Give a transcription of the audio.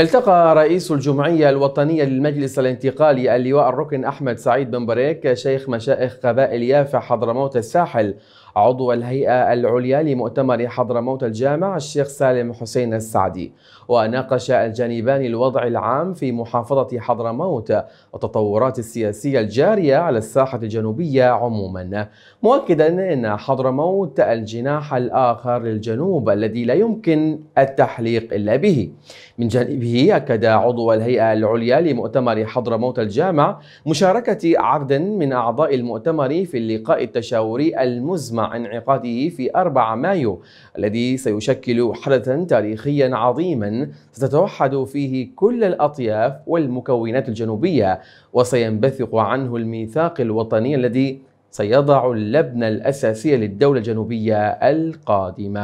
التقى رئيس الجمعية الوطنية للمجلس الانتقالي اللواء الركن أحمد سعيد بن بريك شيخ مشائخ قبائل يافع حضرموت الساحل عضو الهيئة العليا لمؤتمر حضرموت الجامع الشيخ سالم حسين السعدي وناقش الجانبان الوضع العام في محافظة حضرموت والتطورات السياسية الجارية على الساحة الجنوبية عموما مؤكدا أن حضرموت الجناح الآخر للجنوب الذي لا يمكن التحليق إلا به من جانبه به أكد عضو الهيئة العليا لمؤتمر حضرموت الجامع مشاركة عقد من أعضاء المؤتمر في اللقاء التشاوري المزمع انعقاده في 4 مايو الذي سيشكل حدثا تاريخيا عظيما ستتوحد فيه كل الأطياف والمكونات الجنوبية وسينبثق عنه الميثاق الوطني الذي سيضع اللبنة الأساسية للدولة الجنوبية القادمة.